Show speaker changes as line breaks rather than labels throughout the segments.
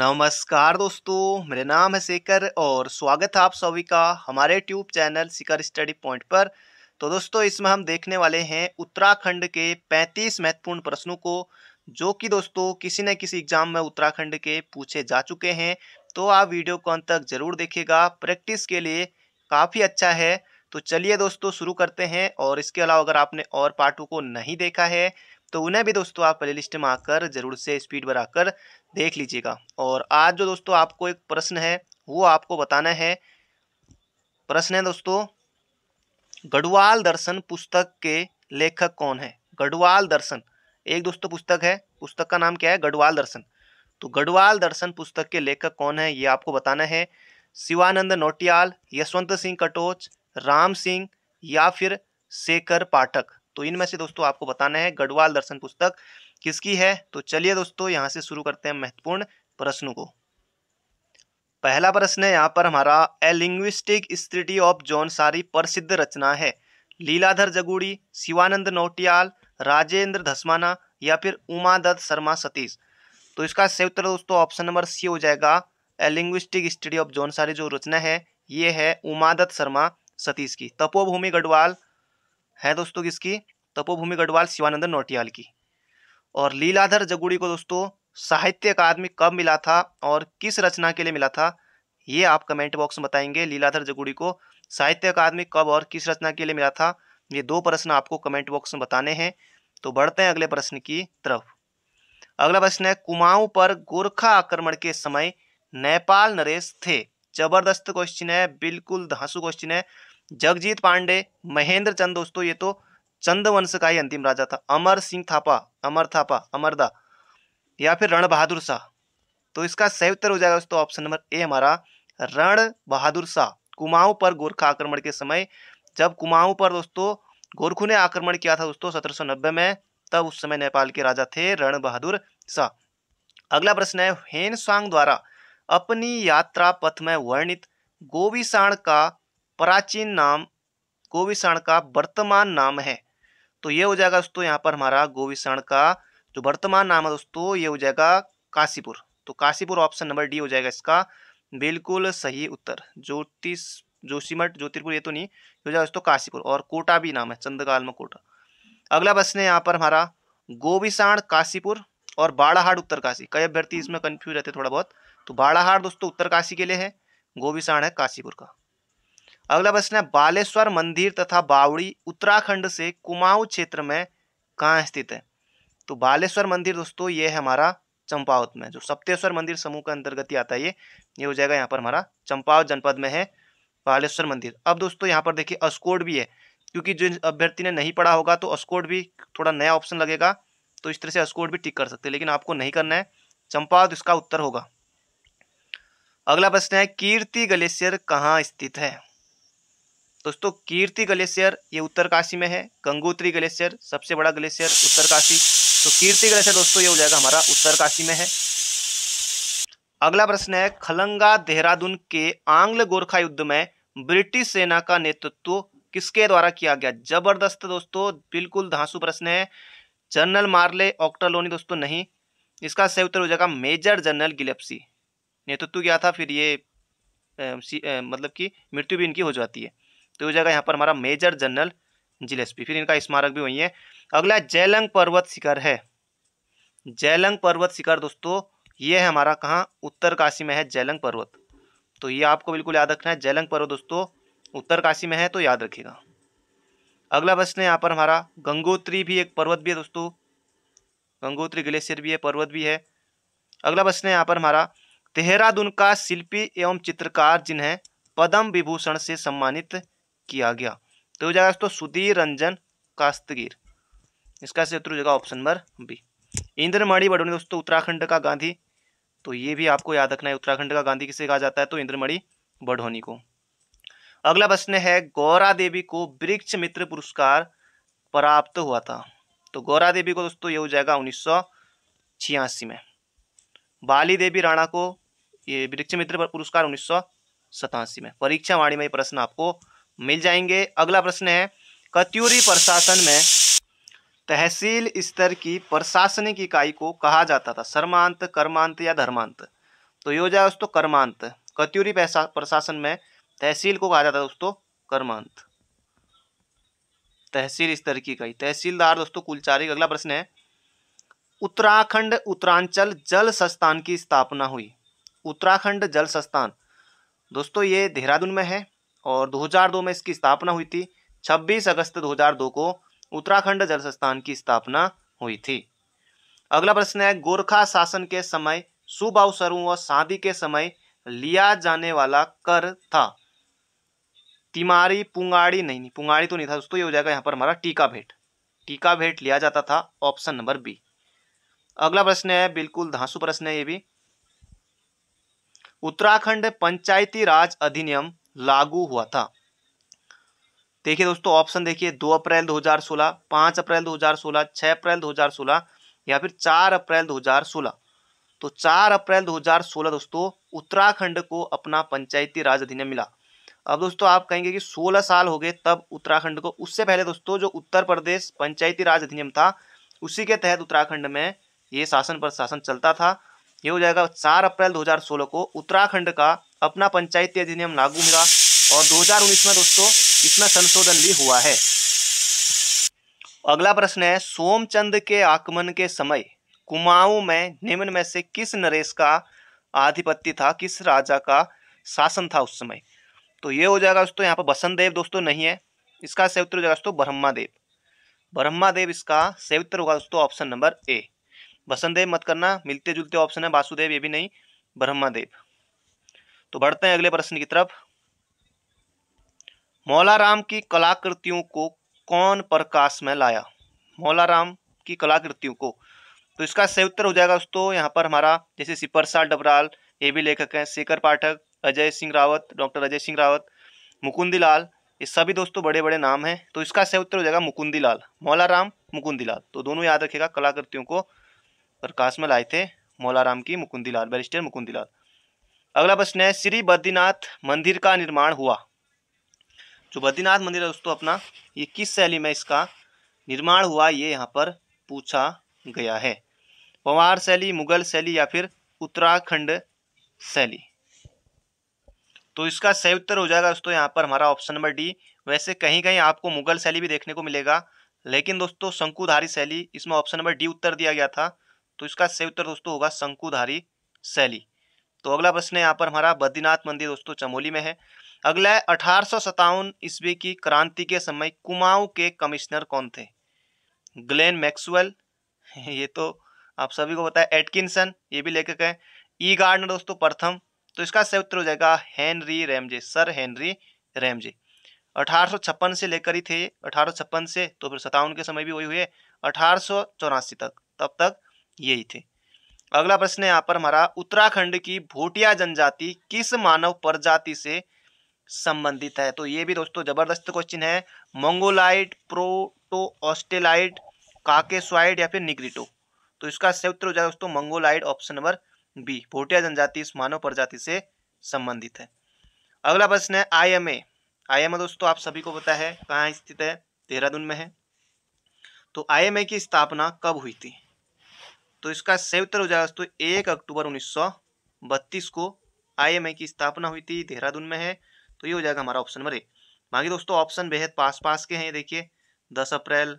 नमस्कार दोस्तों मेरा नाम है शेखर और स्वागत है आप सभी का हमारे tube channel Shikhar study point पर तो दोस्तों इसमें हम देखने वाले हैं उत्तराखंड के 35 महत्वपूर्ण प्रश्नों को जो कि दोस्तों किसी न किसी एग्जाम में उत्तराखंड के पूछे जा चुके हैं तो आप वीडियो को अंत तक जरूर देखिएगा प्रैक्टिस के लिए काफ़ी अच्छा है तो चलिए दोस्तों शुरू करते हैं और इसके अलावा अगर आपने और पार्टों को नहीं देखा है तो उन्हें भी दोस्तों आप प्ले लिस्ट में आकर ज़रूर से स्पीड बढ़ाकर देख लीजिएगा और आज जो दोस्तों आपको एक प्रश्न है वो आपको बताना है प्रश्न है दोस्तों गढ़वाल दर्शन पुस्तक के लेखक कौन है गढ़वाल दर्शन एक दोस्तों पुस्तक है पुस्तक का नाम क्या है गढ़वाल दर्शन तो गढ़वाल दर्शन पुस्तक के लेखक कौन है ये आपको बताना है शिवानंद नोटियाल यशवंत सिंह कटोच राम सिंह या फिर शेखर पाठक तो इनमें से दोस्तों आपको बताना है गढ़वाल दर्शन पुस्तक किसकी है तो चलिए दोस्तों यहाँ से शुरू करते हैं महत्वपूर्ण प्रश्नों को पहला प्रश्न है यहाँ पर हमारा a linguistic study of Jaunsari प्रसिद्ध रचना है लीलाधर जगुड़ी शिवानंद नौटियाल राजेंद्र धस्माना या फिर उमादत्त शर्मा सतीश तो इसका सही उत्तर दोस्तों ऑप्शन नंबर सी हो जाएगा a linguistic study of Jaunsari जो रचना है ये है उमादत्त शर्मा सतीश की तपोभूमि गढ़वाल है दोस्तों किसकी तपोभूमि गढ़वाल शिवानंदन नोटियाल की और लीलाधर जगुड़ी को दोस्तों साहित्य अकादमी कब मिला था और किस रचना के लिए मिला था ये आप कमेंट बॉक्स में बताएंगे लीलाधर जगुड़ी को साहित्य अकादमी कब और किस रचना के लिए मिला था ये दो प्रश्न आपको कमेंट बॉक्स में बताने हैं तो बढ़ते हैं अगले प्रश्न की तरफ अगला प्रश्न है कुमाऊं पर गोरखा आक्रमण के समय नेपाल नरेश थे जबरदस्त क्वेश्चन है बिल्कुल धांसू क्वेश्चन है जगजीत पांडे महेंद्र चंद दोस्तों ये तो चंद वंश का ही अंतिम राजा था अमर सिंह थापा अमर थापा अमरदा या फिर रण बहादुर शाह तो इसका सही उत्तर हो जाएगा दोस्तों ऑप्शन नंबर ए हमारा रण बहादुर शाह कुमाऊं पर गोरखा आक्रमण के समय जब कुमाऊं पर दोस्तों गोरखों ने आक्रमण किया था दोस्तों नब्बे में तब उस समय नेपाल के राजा थे रण बहादुर शाह अगला प्रश्न है हेन द्वारा अपनी यात्रा पथ में वर्णित गोविसाण का प्राचीन नाम गोविषाण का वर्तमान नाम है तो ये हो जाएगा दोस्तों यहाँ पर हमारा गोविषाण का जो वर्तमान नाम है दोस्तों ये हो जाएगा काशीपुर तो काशीपुर ऑप्शन नंबर डी हो जाएगा इसका बिल्कुल सही उत्तर ज्योतिष जोशीमठ ज्योतिपुर ये तो नहीं हो जाएगा दोस्तों काशीपुर और कोटा भी नाम है चंद्रकाल में कोटा अगला प्रश्न है यहाँ पर हमारा गोविषाण काशीपुर और बाड़ाहाट उत्तर काशी कई अभ्यर्थी इसमें कन्फ्यूज रहते थोड़ा बहुत तो बाड़ाहाट दोस्तों उत्तर काशी के लिए है गोविषाण है काशीपुर का अगला प्रश्न है बालेश्वर मंदिर तथा बावड़ी उत्तराखंड से कुमाऊं क्षेत्र में कहाँ स्थित है तो बालेश्वर मंदिर दोस्तों ये है हमारा चंपावत में जो सप्तेश्वर मंदिर समूह के अंतर्गत ही आता है ये ये हो जाएगा यहाँ पर हमारा चंपावत जनपद में है बालेश्वर मंदिर अब दोस्तों यहाँ पर देखिए अस्कोड भी है क्योंकि जो अभ्यर्थी ने नहीं पढ़ा होगा तो अस्कोड भी थोड़ा नया ऑप्शन लगेगा तो इस तरह से अस्कोड भी टिक कर सकते हैं लेकिन आपको नहीं करना है चंपावत इसका उत्तर होगा अगला प्रश्न है कीर्ति ग्लेशियर कहाँ स्थित है दोस्तों कीर्ति ग्लेशियर ये उत्तरकाशी में है गंगोत्री ग्लेशियर सबसे बड़ा ग्लेशियर उत्तरकाशी तो कीर्ति ग्लेशियर दोस्तों ये हो जाएगा हमारा उत्तरकाशी में है अगला प्रश्न है खलंगा देहरादून के आंग्ल गोरखा युद्ध में ब्रिटिश सेना का नेतृत्व किसके द्वारा किया गया जबरदस्त दोस्तों बिल्कुल धांसू प्रश्न है जनरल मार्ले ऑक्टरलोनी दोस्तों नहीं इसका सही उत्तर हो जाएगा मेजर जनरल गिलेप्सी नेतृत्व किया था फिर ये आ, सी, आ, मतलब कि मृत्यु भी इनकी हो जाती है तो हो जाएगा यहाँ पर हमारा मेजर जनरल जिलेस्पी फिर इनका स्मारक भी वही है अगला जैलंग पर्वत शिखर है जैलंग पर्वत शिखर दोस्तों ये है हमारा कहाँ उत्तरकाशी में है जैलंग पर्वत तो ये आपको बिल्कुल याद रखना है जैलंग पर्वत दोस्तों उत्तरकाशी में है तो याद रखिएगा अगला प्रश्न है यहाँ पर हमारा गंगोत्री भी एक पर्वत भी है दोस्तों गंगोत्री ग्लेशियर भी है पर्वत भी है अगला प्रश्न है यहाँ पर हमारा देहरादून का शिल्पी एवं चित्रकार जिन्हें पद्म विभूषण से सम्मानित किया गया तो हो जाएगा दोस्तों सुधीर रंजन कास्तगीर इसका सही उत्तर हो जाएगा option number B Indramani Badoni दोस्तों उत्तराखंड का गांधी तो ये भी आपको याद रखना है उत्तराखंड का गांधी किसे कहा जाता है तो इंद्रमणि बडोनी को अगला प्रश्न है गौरा देवी को वृक्ष मित्र पुरस्कार प्राप्त हुआ था तो गौरा देवी को दोस्तों ये हो जाएगा उन्नीस में बाली देवी राणा को ये वृक्ष मित्र पुरस्कार उन्नीस में परीक्षा वाणी में ये प्रश्न आपको मिल जाएंगे अगला प्रश्न है कत्यूरी प्रशासन में तहसील स्तर की प्रशासनिक इकाई को कहा जाता था सर्मांत कर्मांत या धर्मांत तो ये हो जाए दोस्तों कर्मांत कत्यूरी प्रशासन में तहसील को कहा जाता है दोस्तों कर्मांत तहसील स्तर की इकाई तहसीलदार दोस्तों कुलचारी अगला प्रश्न है उत्तराखंड उत्तरांचल जल संस्थान की स्थापना हुई उत्तराखंड जल संस्थान दोस्तों ये देहरादून में है और 2002 में इसकी स्थापना हुई थी 26 अगस्त 2002 को उत्तराखंड जल संस्थान की स्थापना हुई थी अगला प्रश्न है गोरखा शासन के समय शुभ अवसरों व शादी के समय लिया जाने वाला कर था तिमारी पुंगाड़ी नहीं नहीं पुंगाड़ी तो नहीं था दोस्तों ये हो जाएगा यहाँ पर हमारा टीका भेंट टीका भेंट लिया जाता था ऑप्शन नंबर बी अगला प्रश्न है बिल्कुल धांसु प्रश्न है ये भी उत्तराखंड पंचायती राज अधिनियम लागू हुआ था देखिए दोस्तों ऑप्शन देखिए दो अप्रैल 2016, पांच अप्रैल 2016, छह अप्रैल 2016 या फिर चार अप्रैल 2016 तो चार अप्रैल 2016 दोस्तों उत्तराखंड को अपना पंचायती राज अधिनियम मिला अब दोस्तों आप कहेंगे कि 16 साल हो गए तब उत्तराखंड को उससे पहले दोस्तों जो उत्तर प्रदेश पंचायती राज अधिनियम था उसी के तहत उत्तराखंड में ये शासन प्रशासन चलता था ये हो जाएगा चार अप्रैल दो को उत्तराखंड का अपना पंचायती अधिनियम लागू हुआ और 2019 में दोस्तों इसमें संशोधन भी हुआ है अगला प्रश्न है सोमचंद के आगमन के समय कुमाऊं में निम्न में से किस नरेश का आधिपत्य था किस राजा का शासन था उस समय तो ये हो जाएगा दोस्तों यहाँ पर बसंत देव दोस्तों नहीं है इसका सेवित्र हो जाएगा दोस्तों ब्रह्मा देव इसका सेवित्र होगा दोस्तों ऑप्शन नंबर ए बसंत देव मत करना मिलते जुलते ऑप्शन है वासुदेव ये भी नहीं ब्रह्मा देव तो बढ़ते हैं अगले प्रश्न की तरफ मौलाराम की कलाकृतियों को कौन प्रकाश में लाया मौलाराम की कलाकृतियों को तो इसका सही उत्तर हो जाएगा दोस्तों यहाँ पर हमारा जैसे सिपरसाल डबराल ये भी लेखक हैं शेखर पाठक अजय सिंह रावत डॉक्टर अजय सिंह रावत मुकुंदी लाल ये सभी दोस्तों बड़े बड़े नाम हैं तो इसका सही उत्तर हो जाएगा मुकुंदी लाल मौलाराम मुकुंदी लाल तो दोनों याद रखेगा कलाकृतियों को प्रकाश में लाए थे मौलाराम की मुकुंदी लाल बैरिस्टर मुकुंदी लाल अगला प्रश्न है श्री बद्रीनाथ मंदिर का निर्माण हुआ जो बद्रीनाथ मंदिर है दोस्तों अपना ये किस शैली में इसका निर्माण हुआ ये यहाँ पर पूछा गया है पवार शैली मुगल शैली या फिर उत्तराखंड शैली तो इसका सही उत्तर हो जाएगा दोस्तों यहाँ पर हमारा ऑप्शन नंबर डी वैसे कहीं कहीं आपको मुगल शैली भी देखने को मिलेगा लेकिन दोस्तों शंकुधारी शैली इसमें ऑप्शन नंबर डी उत्तर दिया गया था तो इसका सही उत्तर दोस्तों होगा शंकुधारी शैली तो अगला प्रश्न है यहाँ पर हमारा बद्रीनाथ मंदिर दोस्तों चमोली में है अगला है अठारह ईस्वी की क्रांति के समय कुमाऊं के कमिश्नर कौन थे ग्लेन मैक्सुअल ये तो आप सभी को पता है एटकिंसन ये भी लेखक है ई गार्डनर दोस्तों प्रथम तो इसका सही उत्तर हो जाएगा Henry Ramsay sir Henry Ramsay अठारह से लेकर ही थे ये अठारह से तो फिर सतावन के समय भी वही हुए अठारह तक तब तक यही थे अगला प्रश्न यहाँ पर हमारा उत्तराखंड की भोटिया जनजाति किस मानव प्रजाति से संबंधित है तो ये भी दोस्तों जबरदस्त क्वेश्चन है मंगोलाइट प्रोटो ऑस्टेलाइट काकेस्वाइड या फिर निग्रिटो तो इसका उत्तर हो जाएगा दोस्तों mongoloid option number B Bhotia जनजाति इस मानव प्रजाति से संबंधित है अगला प्रश्न है आई I M A M A दोस्तों आप सभी को पता है कहाँ स्थित है देहरादून में है तो आई एम ए की स्थापना कब हुई थी तो इसका सही उत्तर हो जाएगा दोस्तों एक अक्टूबर उन्नीस को आईएमए की स्थापना हुई थी देहरादून में है तो ये हो जाएगा हमारा ऑप्शन नंबर ए बाकी दोस्तों ऑप्शन बेहद पास पास के हैं देखिए 10 अप्रैल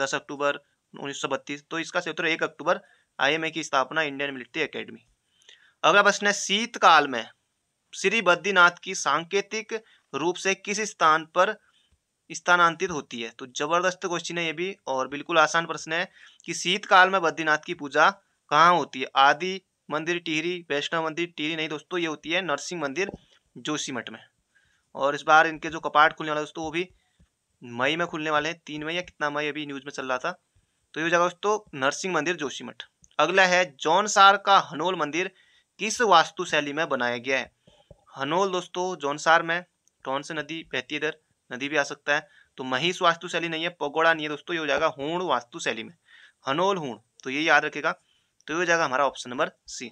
10 अक्टूबर उन्नीस तो इसका सही उत्तर एक अक्टूबर आईएमए की स्थापना इंडियन मिलिट्री अकेडमी अगला प्रश्न है शीतकाल में श्री बद्रीनाथ की सांकेतिक रूप से किस स्थान पर स्थानांतरित होती है तो जबरदस्त क्वेश्चन है ये भी और बिल्कुल आसान प्रश्न है कि शीतकाल में बद्रीनाथ की पूजा कहाँ होती है आदि मंदिर टिहरी वैष्णव मंदिर टिहरी नहीं दोस्तों ये होती है नरसिंह मंदिर जोशीमठ में और इस बार इनके जो कपाट खुलने वाला दोस्तों वो भी मई में खुलने वाले हैं तीन मई या कितना मई अभी न्यूज़ में चल रहा था तो ये हो जाएगा दोस्तों नरसिंह मंदिर जोशीमठ अगला है जौनसार सार का हनोल मंदिर किस वास्तु शैली में बनाया गया है हनोल दोस्तों जौनसार में कौन से नदी बहती है इधर नदी भी आ सकता है तो महीस वास्तुशैली नहीं है पगोड़ा नहीं है दोस्तों ये हो जाएगा हूण वास्तुशैली में हनोल हूण तो ये याद रखेगा तो ये हो जाएगा हमारा ऑप्शन नंबर सी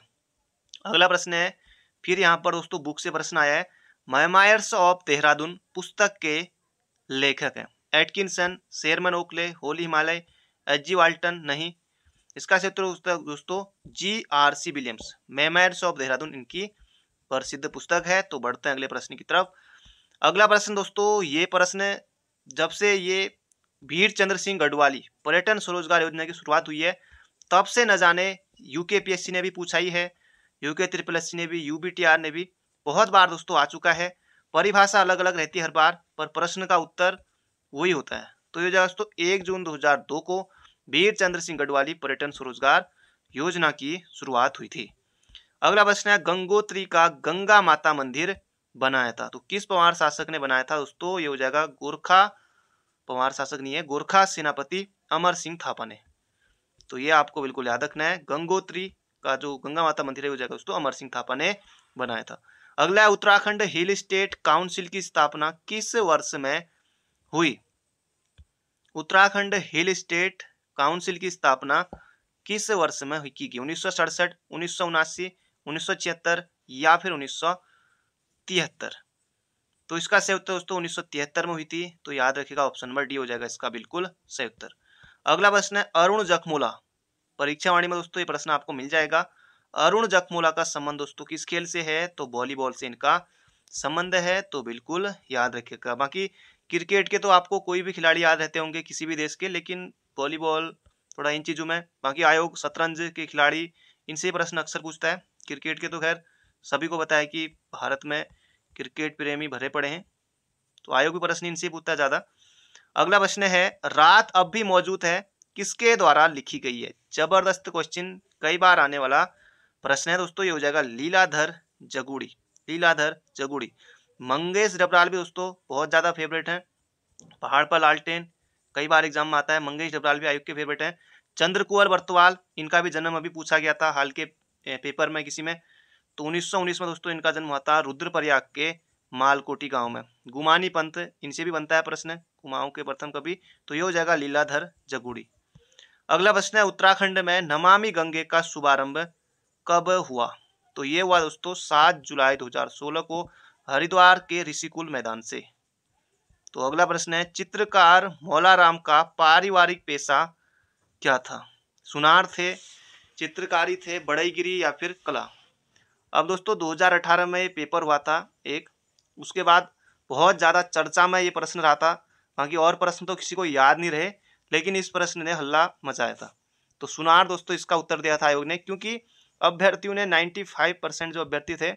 अगला प्रश्न है फिर यहाँ पर दोस्तों बुक से प्रश्न आया है मैमायर्स ऑफ देहरादून पुस्तक के लेखक हैं Atkinson Sherman Oakley holy Himalaya H G Walton नहीं इसका क्षेत्र दोस्तों G R C Williams memoirs of Dehradun इनकी प्रसिद्ध पुस्तक है तो बढ़ते हैं अगले प्रश्न की तरफ अगला प्रश्न दोस्तों ये प्रश्न जब से ये भीर चंद्र सिंह गढ़वाली पर्यटन स्वरोजगार योजना की शुरुआत हुई है तब से न जाने यूके पीएससी ने भी पूछाई है यूके त्रिपल एस ने भी यू ने भी बहुत बार दोस्तों आ चुका है परिभाषा अलग अलग रहती है हर बार पर प्रश्न का उत्तर वही होता है तो ये दोस्तों एक जून 2002 को वीर चंद्र सिंह गढ़वाली पर्यटन स्वरोजगार योजना की शुरुआत हुई थी अगला प्रश्न है गंगोत्री का गंगा माता मंदिर बनाया था तो किस पवार शासक ने बनाया था दोस्तों ये हो जाएगा गोरखा पवार शासक नहीं है गोरखा सेनापति अमर सिंह थापा ने तो ये आपको बिल्कुल याद रखना है गंगोत्री का जो गंगा माता मंदिर है वो जाएगा दोस्तों अमर सिंह थापा ने बनाया था अगला है उत्तराखंड हिल स्टेट काउंसिल की स्थापना किस वर्ष में हुई उत्तराखंड हिल स्टेट काउंसिल की स्थापना किस वर्ष में हुई की गई उन्नीस सौ सड़सठ उन्नीस सौ उनासी उन्नीस सौ छिहत्तर या फिर उन्नीस सौ तिहत्तर तो इसका सही उत्तर दोस्तों उन्नीस में हुई थी तो याद रखिएगा ऑप्शन नंबर डी हो जाएगा इसका बिल्कुल सही उत्तर अगला प्रश्न है अरुण जखमोला परीक्षा वाणी में दोस्तों ये प्रश्न आपको मिल जाएगा अरुण जखमोला का संबंध दोस्तों किस खेल से है तो वॉलीबॉल से इनका संबंध है तो बिल्कुल याद रखिएगा बाकी क्रिकेट के तो आपको कोई भी खिलाड़ी याद रहते होंगे किसी भी देश के लेकिन वॉलीबॉल थोड़ा इन चीज़ों में बाकी आयोग शतरंज के खिलाड़ी इनसे प्रश्न अक्सर पूछता है क्रिकेट के तो खैर सभी को बताया कि भारत में क्रिकेट प्रेमी भरे पड़े हैं तो आयोग भी प्रश्न इनसे पूछता है ज़्यादा अगला प्रश्न है रात अब भी मौजूद है किसके द्वारा लिखी गई है जबरदस्त क्वेश्चन कई बार आने वाला प्रश्न है दोस्तों ये हो जाएगा लीलाधर जगुड़ी लीलाधर जगुड़ी मंगेश डबराल भी दोस्तों बहुत ज़्यादा फेवरेट हैं पहाड़ पर लालटेन कई बार एग्जाम में आता है मंगेश डबराल भी आयोग के फेवरेट हैं चंद्रकुंवर बर्तवाल इनका भी जन्म अभी पूछा गया था हाल के पेपर में किसी में तो उन्नीस में दोस्तों इनका जन्म हुआ था रुद्रप्रयाग के मालकोटी गांव में गुमानी पंथ इनसे भी बनता है प्रश्न कुमाऊं के प्रथम कवि तो ये हो जाएगा लीलाधर जगुड़ी अगला प्रश्न है उत्तराखंड में नमामि गंगे का शुभारंभ कब हुआ तो ये हुआ दोस्तों सात जुलाई 2016 को हरिद्वार के ऋषिकुल मैदान से तो अगला प्रश्न है चित्रकार मौलाराम का पारिवारिक पेशा क्या था सुनार थे चित्रकारी थे बड़ईगिरी या फिर कला अब दोस्तों 2018 में ये पेपर हुआ था एक उसके बाद बहुत ज़्यादा चर्चा में ये प्रश्न रहा था बाकी और प्रश्न तो किसी को याद नहीं रहे लेकिन इस प्रश्न ने हल्ला मचाया था तो सुनार दोस्तों इसका उत्तर दिया था आयोग ने क्योंकि अभ्यर्थियों ने 95 परसेंट जो अभ्यर्थी थे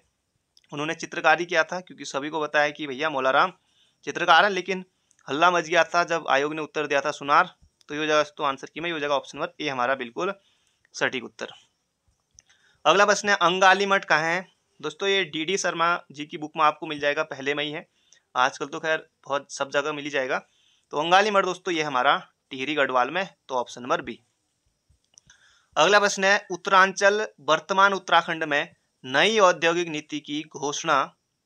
उन्होंने चित्रकारी किया था क्योंकि सभी को बताया कि भैया मौलाराम चित्रकार है लेकिन हल्ला मच गया था जब आयोग ने उत्तर दिया था सुनार तो ये जगह दोस्तों आंसर की मैं ये जगह ऑप्शन नंबर ए हमारा बिल्कुल सटीक उत्तर अगला प्रश्न है अंगाली मठ कहाँ है दोस्तों ये डी डी शर्मा जी की बुक में आपको मिल जाएगा पहले में ही है आजकल तो खैर बहुत सब जगह मिल ही जाएगा तो अंगाली मठ दोस्तों ये हमारा टिहरी गढ़वाल में तो ऑप्शन नंबर बी अगला प्रश्न है उत्तरांचल वर्तमान उत्तराखंड में नई औद्योगिक नीति की घोषणा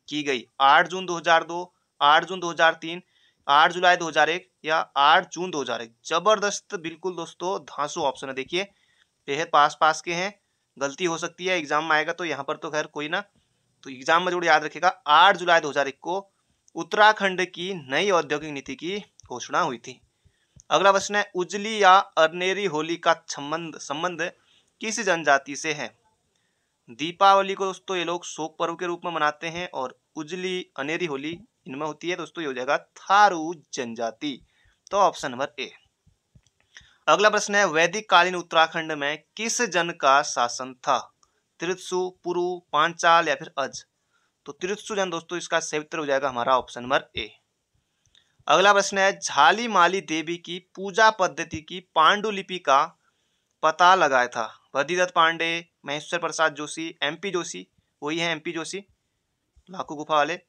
की गई आठ जून दो आठ जून दो आठ जुलाई 2001 या आठ जून 2001 जबरदस्त बिल्कुल दोस्तों धांसू ऑप्शन है देखिए बेहद पास पास के हैं गलती हो सकती है एग्जाम में आएगा तो यहाँ पर तो खैर कोई ना तो एग्जाम में जरूर याद रखेगा आठ जुलाई दो को उत्तराखंड की नई औद्योगिक नीति की घोषणा हुई थी अगला प्रश्न है उजली या अरनेरी होली का संबंध संबंध किस जनजाति से है दीपावली को दोस्तों ये लोग शोक पर्व के रूप में मनाते हैं और उजली अनेरी होली इनमें होती है दोस्तों ये हो जाएगा थारू जनजाति तो ऑप्शन नंबर ए अगला प्रश्न है वैदिक कालीन उत्तराखंड में किस जन का शासन था त्रित्सु पुरु पांचाल या फिर अज तो त्रित्सु जन दोस्तों इसका सही उत्तर हो जाएगा हमारा ऑप्शन नंबर ए अगला प्रश्न है झाली माली देवी की पूजा पद्धति की पांडुलिपि का पता लगाया था बदिदत्त पांडे महेश्वर प्रसाद जोशी एमपी जोशी वही है एमपी जोशी लाखू गुफा वाले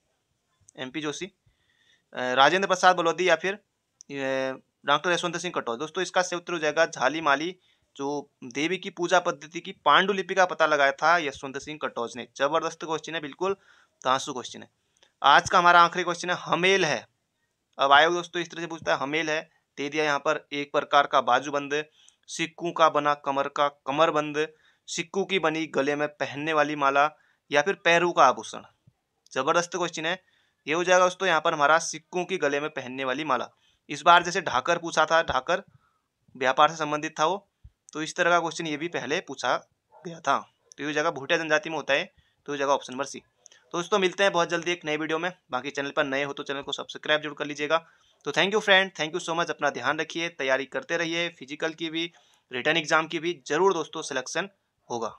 एमपी जोशी राजेंद्र प्रसाद बलौदी या फिर डॉक्टर यशवंत सिंह कटौत दोस्तों इसका सही उत्तर हो जाएगा झाली माली जो देवी की पूजा पद्धति की पांडुलिपि का पता लगाया था यशवंत सिंह कटौज ने जबरदस्त क्वेश्चन है बिल्कुल धांसू क्वेश्चन है आज का हमारा आखिरी क्वेश्चन है हमेल है अब आयोग दोस्तों इस तरह से पूछता है हमेल है दे दिया यहाँ पर एक प्रकार का बाजू बंद सिक्कू का बना कमर का कमर बंद सिक्कू की बनी गले में पहनने वाली माला या फिर पैरू का आभूषण जबरदस्त क्वेश्चन है ये हो जाएगा दोस्तों यहाँ पर हमारा सिक्कू की गले में पहनने वाली माला इस बार जैसे ढाकर पूछा था ढाकर व्यापार से संबंधित था वो तो इस तरह का क्वेश्चन ये भी पहले पूछा गया था तो ये जगह भूटिया जनजाति में होता है तो ये जगह ऑप्शन नंबर सी तो दोस्तों मिलते हैं बहुत जल्दी एक नए वीडियो में बाकी चैनल पर नए हो तो चैनल को सब्सक्राइब जरूर कर लीजिएगा तो thank you friend thank you so much अपना ध्यान रखिए तैयारी करते रहिए फिजिकल की भी रिटर्न एग्जाम की भी जरूर दोस्तों सिलेक्शन होगा